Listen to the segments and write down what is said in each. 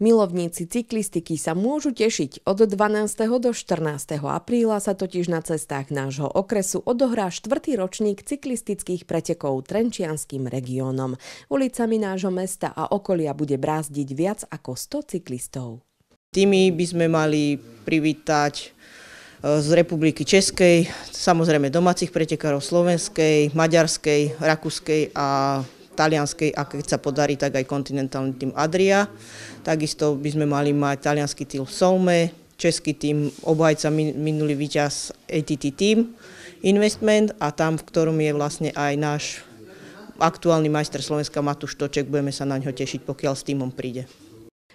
Milovníci cyklistiky sa môžu tešiť. Od 12. do 14. apríla sa totiž na cestách nášho okresu odohrá štvrtý ročník cyklistických pretekov Trenčianským regiónom. Ulicami nášho mesta a okolia bude brázdiť viac ako 100 cyklistov. Tými by sme mali privítať e, z Republiky Českej, samozrejme domácich pretekárov slovenskej, maďarskej, rakúskej a talianskej a keď sa podarí, tak aj kontinentálny tým Adria. Takisto by sme mali mať talianský tým Soume, český tým obhajca minulý výťaz ATT Team Investment a tam, v ktorom je vlastne aj náš aktuálny majster Slovenska Matúš Toček, budeme sa na ňo tešiť, pokiaľ s týmom príde.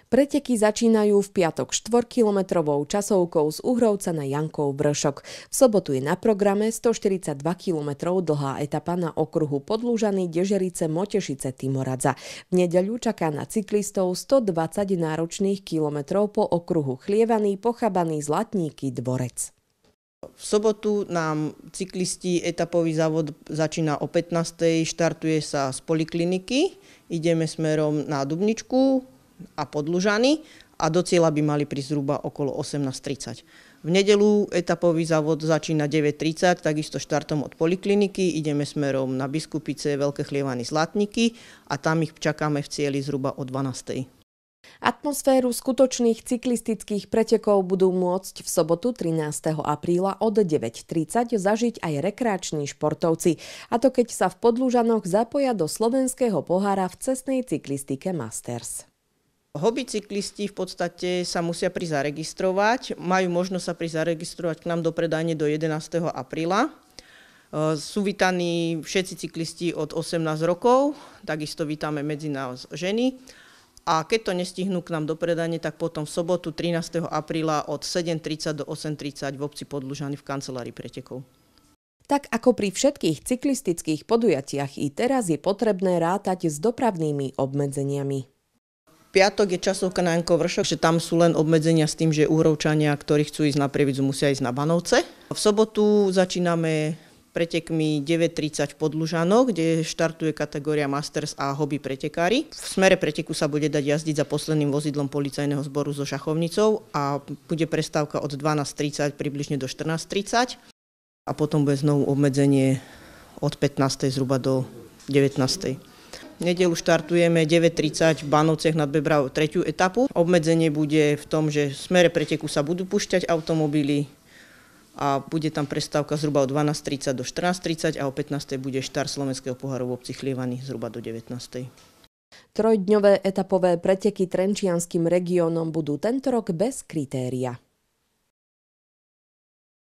Preteky začínajú v piatok 4-kilometrovou časovkou z Uhrovca na Jankov Bršok. V sobotu je na programe 142 km dlhá etapa na okruhu Podlúžany, Dežerice, Motešice, Timoradza. V nedeľu čaká na cyklistov 120 náročných kilometrov po okruhu Chlievaný, Pochabaný, Zlatníky, Dvorec. V sobotu nám cyklisti etapový závod začína o 15. štartuje sa z polikliniky, ideme smerom na Dubničku, a Podlužany a do cieľa by mali prísť zhruba okolo 18.30. V nedelu etapový závod začína 9.30, takisto štartom od polikliniky, ideme smerom na Biskupice, Veľké chlievany, Zlatníky a tam ich čakáme v cieli zhruba o 12.00. Atmosféru skutočných cyklistických pretekov budú môcť v sobotu 13. apríla od 9.30 zažiť aj rekreační športovci, a to keď sa v Podlužanoch zapoja do slovenského pohára v cestnej cyklistike Masters. Hobicyklisti v podstate sa musia prizaregistrovať, majú možnosť sa prizaregistrovať k nám do predajne do 11. apríla. E, sú vítaní všetci cyklisti od 18 rokov, takisto vítame medzi nás ženy. A keď to nestihnú k nám do predajne, tak potom v sobotu 13. apríla od 7.30 do 8.30 v obci Podlužany v kancelárii pretekov. Tak ako pri všetkých cyklistických podujatiach i teraz je potrebné rátať s dopravnými obmedzeniami piatok je časovka na Janko vršok, že tam sú len obmedzenia s tým, že úrovčania, ktorí chcú ísť na prievidzu, musia ísť na Banovce. V sobotu začíname pretekmi 9.30 v Podlužanoch, kde štartuje kategória Masters a hobby pretekári. V smere preteku sa bude dať jazdiť za posledným vozidlom policajného zboru so šachovnicou a bude prestávka od 12.30 približne do 14.30 a potom bude znovu obmedzenie od 15.00 zhruba do 19.00 nedelu štartujeme 9.30 v Banovcech nad Bebravou tretiu etapu. Obmedzenie bude v tom, že v smere preteku sa budú pušťať automobily a bude tam prestávka zhruba od 12.30 do 14.30 a o 15.00 bude štart Slovenského poharu v obci Chlievaný zhruba do 19.00. Trojdňové etapové preteky Trenčianským regiónom budú tento rok bez kritéria.